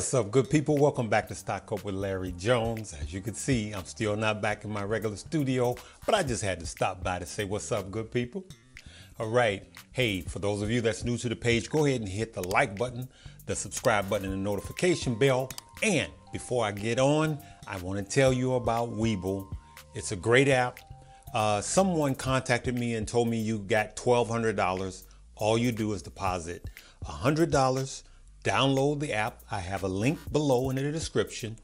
What's up, good people? Welcome back to Stock Up with Larry Jones. As you can see, I'm still not back in my regular studio, but I just had to stop by to say what's up, good people. All right, hey, for those of you that's new to the page, go ahead and hit the like button, the subscribe button, and the notification bell. And before I get on, I want to tell you about Weeble. It's a great app. Uh, someone contacted me and told me you got $1,200. All you do is deposit $100 download the app. I have a link below in the description,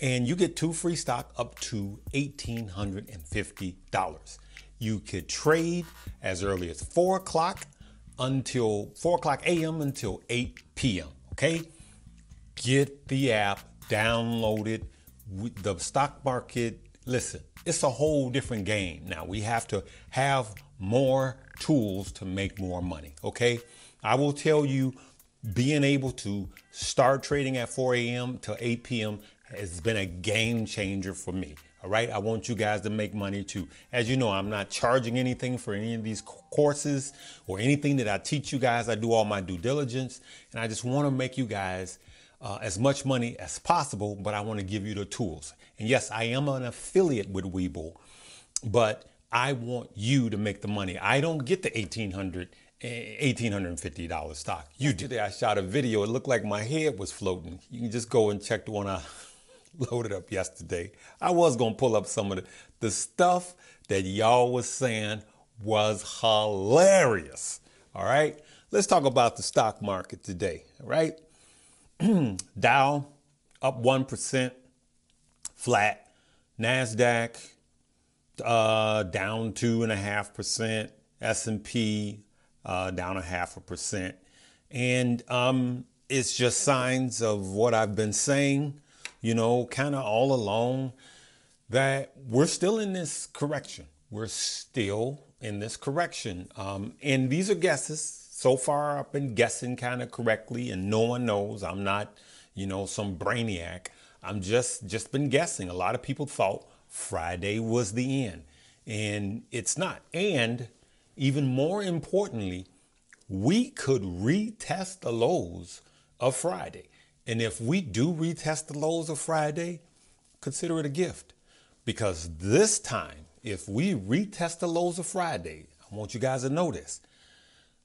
and you get two free stock up to $1,850. You could trade as early as 4 o'clock until 4 o'clock a.m. until 8 p.m. Okay? Get the app, download it. The stock market, listen, it's a whole different game. Now we have to have more tools to make more money. Okay? I will tell you being able to start trading at 4 a.m. till 8 p.m. has been a game changer for me. All right, I want you guys to make money too. As you know, I'm not charging anything for any of these courses or anything that I teach you guys. I do all my due diligence, and I just want to make you guys uh, as much money as possible, but I want to give you the tools. And yes, I am an affiliate with Weeble, but I want you to make the money. I don't get the 1800 $1,850 stock. You did. I shot a video. It looked like my head was floating. You can just go and check the one I loaded up yesterday. I was going to pull up some of the, the stuff that y'all was saying was hilarious. All right. Let's talk about the stock market today. All right. Dow up 1%, flat. NASDAQ uh, down 2.5%. S&P uh, down a half a percent. And um, it's just signs of what I've been saying, you know, kind of all along that we're still in this correction. We're still in this correction. Um, and these are guesses. So far, I've been guessing kind of correctly, and no one knows. I'm not, you know, some brainiac. I'm just just been guessing. A lot of people thought Friday was the end, and it's not. And even more importantly, we could retest the lows of Friday. And if we do retest the lows of Friday, consider it a gift. Because this time, if we retest the lows of Friday, I want you guys to know this,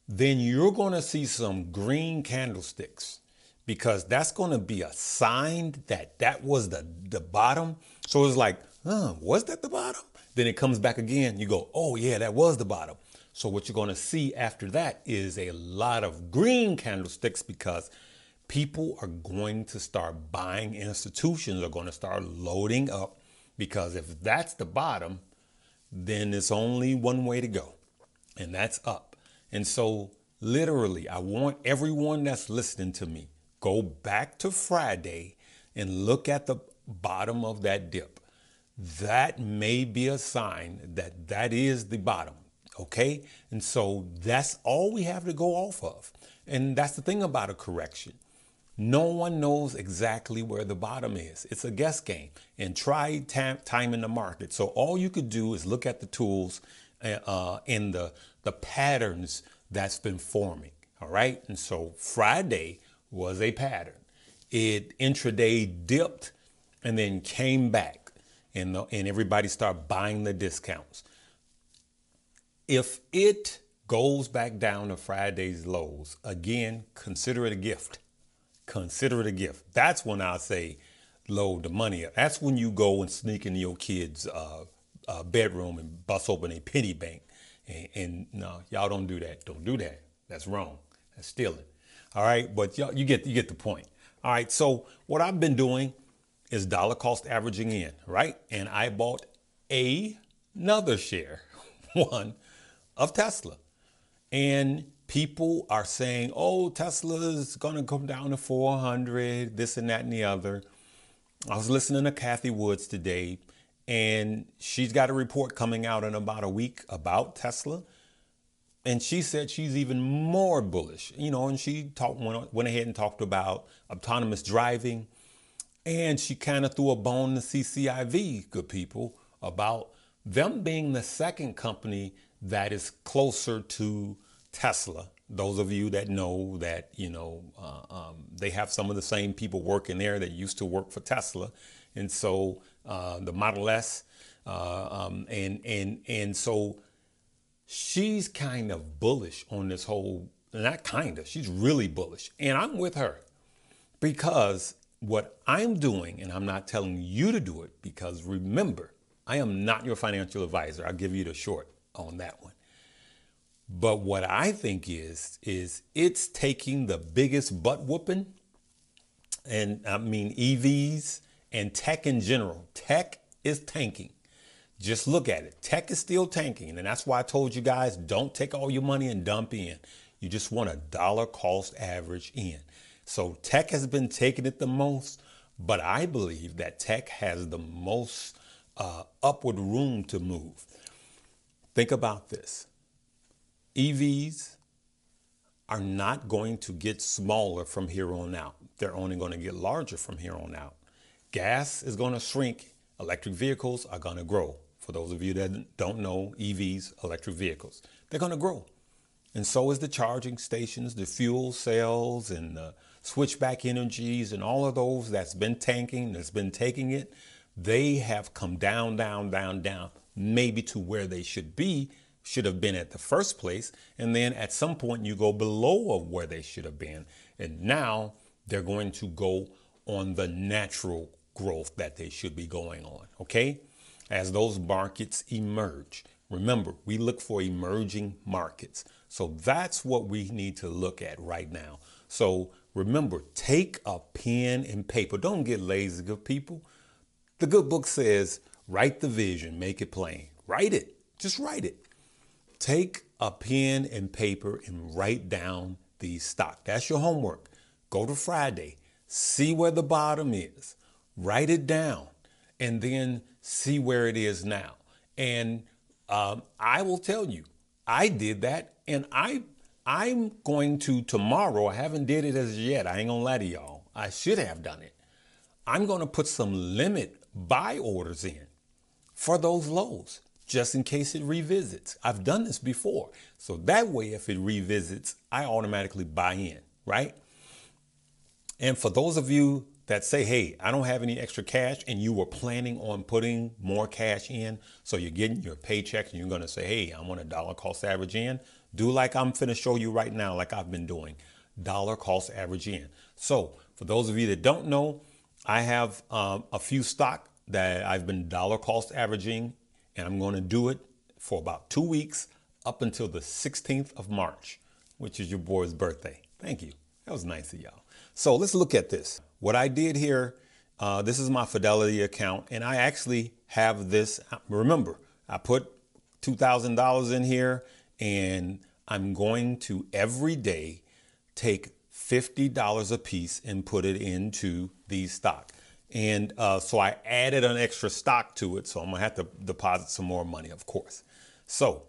then you're going to see some green candlesticks because that's going to be a sign that that was the, the bottom. So it's like, huh, was that the bottom? Then it comes back again. You go, oh, yeah, that was the bottom. So what you're going to see after that is a lot of green candlesticks because people are going to start buying institutions are going to start loading up because if that's the bottom, then it's only one way to go and that's up. And so literally, I want everyone that's listening to me go back to Friday and look at the bottom of that dip. That may be a sign that that is the bottom. Okay? And so that's all we have to go off of. And that's the thing about a correction. No one knows exactly where the bottom is. It's a guess game and try time, time in the market. So all you could do is look at the tools uh, uh, and the, the patterns that's been forming. All right. And so Friday was a pattern. It intraday dipped and then came back and, the, and everybody started buying the discounts. If it goes back down to Friday's lows, again, consider it a gift. Consider it a gift. That's when I say load the money up. That's when you go and sneak into your kid's uh, uh, bedroom and bust open a penny bank. And, and, no, y'all don't do that. Don't do that. That's wrong. That's stealing. All right, but y'all, you get you get the point. All right, so what I've been doing is dollar cost averaging in, right? And I bought a, another share, one of Tesla. And people are saying, oh, Tesla's going to come down to 400, this and that and the other. I was listening to Kathy Woods today, and she's got a report coming out in about a week about Tesla. And she said she's even more bullish, you know, and she talked, went, went ahead and talked about autonomous driving. And she kind of threw a bone to CCIV, good people, about them being the second company that is closer to Tesla. Those of you that know that, you know, uh, um, they have some of the same people working there that used to work for Tesla. And so uh, the Model S, uh, um, and, and, and so she's kind of bullish on this whole, not kind of, she's really bullish. And I'm with her because what I'm doing, and I'm not telling you to do it because remember, I am not your financial advisor. I'll give you the short on that one. But what I think is, is it's taking the biggest butt whooping, and I mean EVs and tech in general. Tech is tanking. Just look at it. Tech is still tanking. And that's why I told you guys don't take all your money and dump in. You just want a dollar cost average in. So tech has been taking it the most, but I believe that tech has the most uh, upward room to move. Think about this EVs are not going to get smaller from here on out, they're only going to get larger from here on out. Gas is going to shrink, electric vehicles are going to grow. For those of you that don't know, EVs, electric vehicles, they're going to grow. And so is the charging stations, the fuel cells, and the switchback energies, and all of those that's been tanking, that's been taking it. They have come down, down, down, down maybe to where they should be, should have been at the first place. And then at some point you go below of where they should have been. And now they're going to go on the natural growth that they should be going on. Okay. As those markets emerge, remember, we look for emerging markets. So that's what we need to look at right now. So remember, take a pen and paper. Don't get lazy, good people. The good book says, Write the vision, make it plain. Write it, just write it. Take a pen and paper and write down the stock. That's your homework. Go to Friday, see where the bottom is, write it down, and then see where it is now. And um, I will tell you, I did that, and I I'm going to tomorrow. I haven't did it as yet. I ain't gonna lie to y'all. I should have done it. I'm gonna put some limit buy orders in for those lows just in case it revisits. I've done this before. So that way, if it revisits, I automatically buy in, right? And for those of you that say, hey, I don't have any extra cash, and you were planning on putting more cash in, so you're getting your paycheck and you're gonna say, hey, I want a dollar cost average in, do like I'm gonna show you right now, like I've been doing dollar cost average in. So for those of you that don't know, I have um, a few stock that I've been dollar cost averaging, and I'm going to do it for about two weeks up until the 16th of March, which is your boy's birthday. Thank you. That was nice of y'all. So let's look at this. What I did here, uh, this is my Fidelity account, and I actually have this. Uh, remember, I put $2,000 in here, and I'm going to every day take $50 a piece and put it into these stocks. And uh, so I added an extra stock to it. So I'm going to have to deposit some more money, of course. So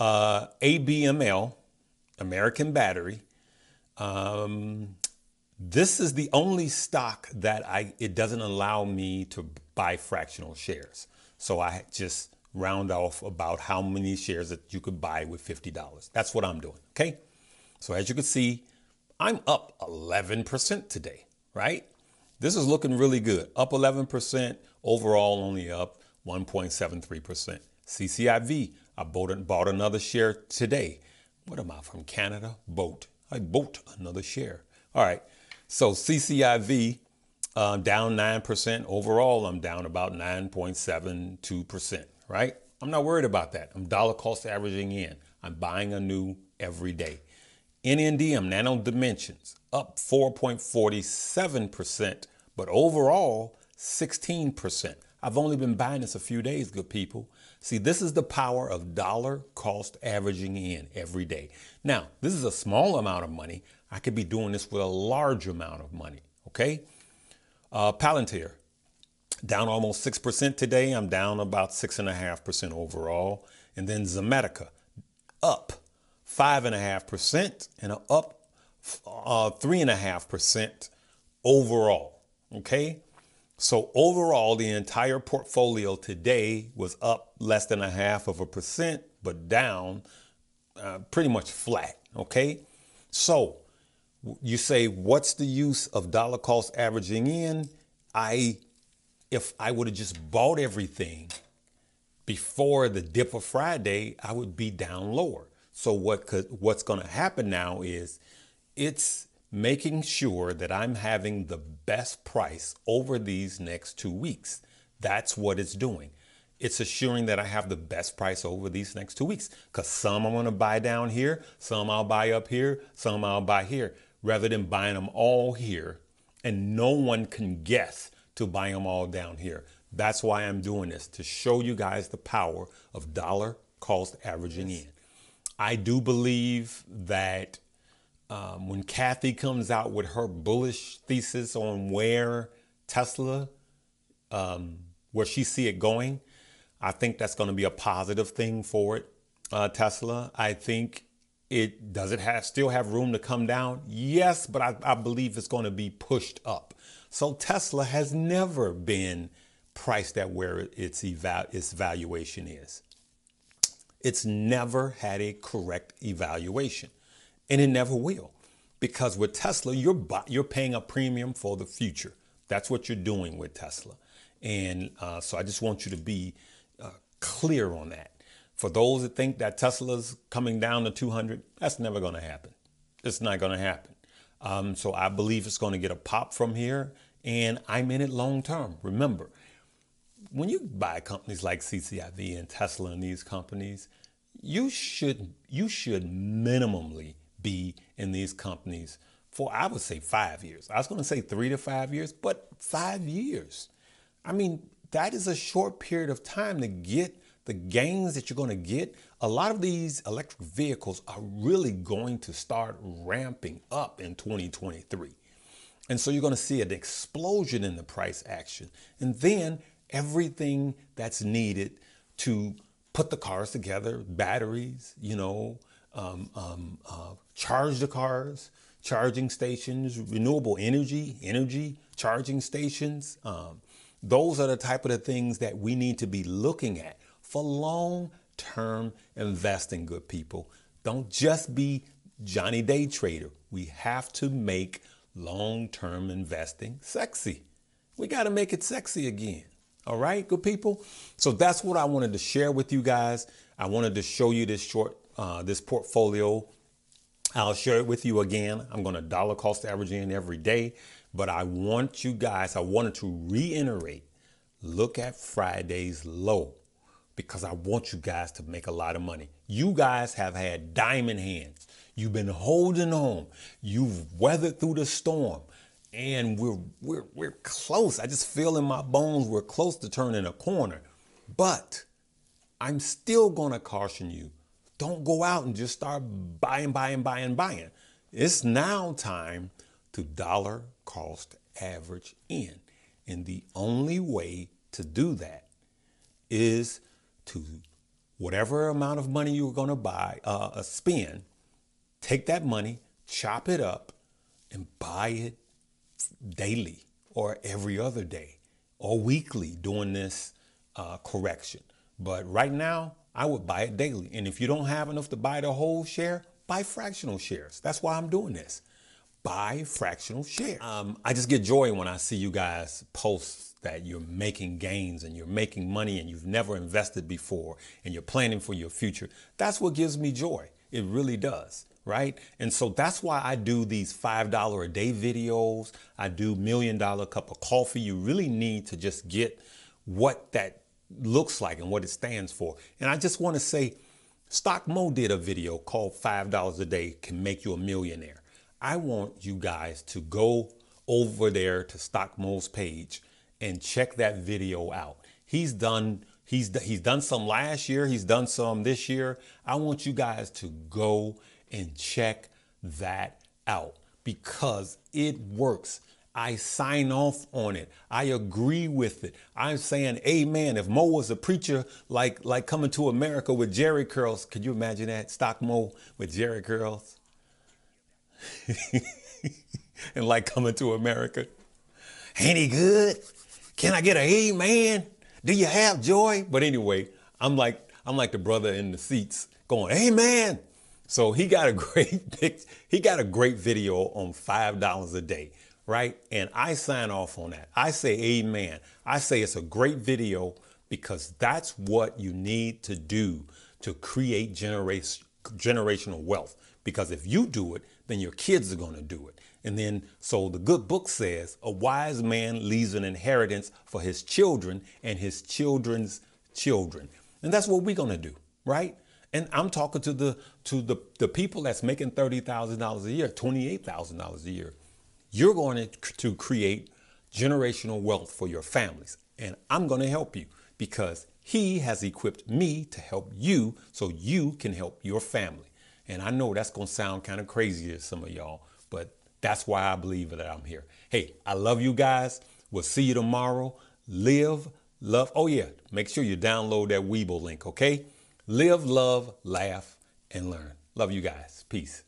uh, ABML, American Battery. Um, this is the only stock that I it doesn't allow me to buy fractional shares. So I just round off about how many shares that you could buy with $50. That's what I'm doing, okay? So as you can see, I'm up 11% today, right? This is looking really good, up 11%, overall only up 1.73%. CCIV, I bought, bought another share today. What am I from Canada? Boat. I bought another share. All right. So CCIV uh, down 9%. Overall, I'm down about 9.72%, right? I'm not worried about that. I'm dollar cost averaging in. I'm buying a new every day. NNDM, um, nano dimensions, up 4.47%, but overall 16%. I've only been buying this a few days, good people. See, this is the power of dollar cost averaging in every day. Now, this is a small amount of money. I could be doing this with a large amount of money, okay? Uh, Palantir, down almost 6% today. I'm down about 6.5% overall. And then Zomedica, up 5.5% and up 3.5% uh, overall. Okay. So overall, the entire portfolio today was up less than a half of a percent, but down uh, pretty much flat. Okay. So you say, what's the use of dollar cost averaging in? I, if I would have just bought everything before the dip of Friday, I would be down lower. So what could, what's going to happen now is it's making sure that I'm having the best price over these next two weeks. That's what it's doing. It's assuring that I have the best price over these next two weeks because some I'm going to buy down here, some I'll buy up here, some I'll buy here, rather than buying them all here and no one can guess to buy them all down here. That's why I'm doing this to show you guys the power of dollar cost averaging in. I do believe that um, when Kathy comes out with her bullish thesis on where Tesla, um, where she see it going, I think that's going to be a positive thing for it. Uh, Tesla, I think it does it have still have room to come down. Yes, but I, I believe it's going to be pushed up. So Tesla has never been priced at where its eval- its valuation is. It's never had a correct evaluation, and it never will. Because with Tesla, you're, you're paying a premium for the future. That's what you're doing with Tesla. And uh, so I just want you to be uh, clear on that. For those that think that Tesla's coming down to 200, that's never going to happen. It's not going to happen. Um, so I believe it's going to get a pop from here, and I'm in it long term. Remember, when you buy companies like CCIV and Tesla and these companies, you should you should minimally be in these companies for I would say five years. I was going to say three to five years, but five years. I mean, that is a short period of time to get the gains that you're going to get. A lot of these electric vehicles are really going to start ramping up in 2023. And so you're going to see an explosion in the price action. And then everything that's needed to put the cars together, batteries, you know, um, um, uh, charge the cars, charging stations, renewable energy, energy charging stations. Um, those are the type of the things that we need to be looking at for long-term investing, good people. Don't just be Johnny Day trader. We have to make long-term investing sexy. We got to make it sexy again. All right, good people. So that's what I wanted to share with you guys. I wanted to show you this short, uh, this portfolio. I'll share it with you again. I'm going to dollar cost average in every day, but I want you guys, I wanted to reiterate, look at Friday's low because I want you guys to make a lot of money. You guys have had diamond hands. You've been holding on. You've weathered through the storm and we're we're we're close. I just feel in my bones we're close to turning a corner. But I'm still gonna caution you. Don't go out and just start buying, buying, buying, buying. It's now time to dollar cost average in. And the only way to do that is to whatever amount of money you're gonna buy, uh, uh spend, take that money, chop it up, and buy it daily or every other day or weekly doing this uh, correction. But right now, I would buy it daily. And if you don't have enough to buy the whole share, buy fractional shares. That's why I'm doing this. Buy fractional shares. Um, I just get joy when I see you guys post that you're making gains and you're making money and you've never invested before and you're planning for your future. That's what gives me joy. It really does right? And so that's why I do these $5 a day videos. I do million dollar cup of coffee. You really need to just get what that looks like and what it stands for. And I just want to say StockMo did a video called $5 a day can make you a millionaire. I want you guys to go over there to StockMo's page and check that video out. He's done he's he's done some last year, he's done some this year. I want you guys to go and check that out because it works. I sign off on it. I agree with it. I'm saying, Amen. If Mo was a preacher, like like coming to America with Jerry curls, could you imagine that? Stock Mo with Jerry curls, and like coming to America. Ain't he good? Can I get an amen? Do you have joy? But anyway, I'm like I'm like the brother in the seats going, Amen. So he got a great he got a great video on five dollars a day, right? And I sign off on that. I say amen. I say it's a great video because that's what you need to do to create generational wealth. Because if you do it, then your kids are going to do it. And then, so the good book says, a wise man leaves an inheritance for his children and his children's children. And that's what we're going to do, right? And I'm talking to the to the, the people that's making thirty thousand dollars a year, twenty eight thousand dollars a year. You're going to, to create generational wealth for your families, and I'm going to help you because He has equipped me to help you, so you can help your family. And I know that's going to sound kind of crazy to some of y'all, but that's why I believe that I'm here. Hey, I love you guys. We'll see you tomorrow. Live, love. Oh yeah, make sure you download that Weeble link, okay? Live, love, laugh, and learn. Love you guys. Peace.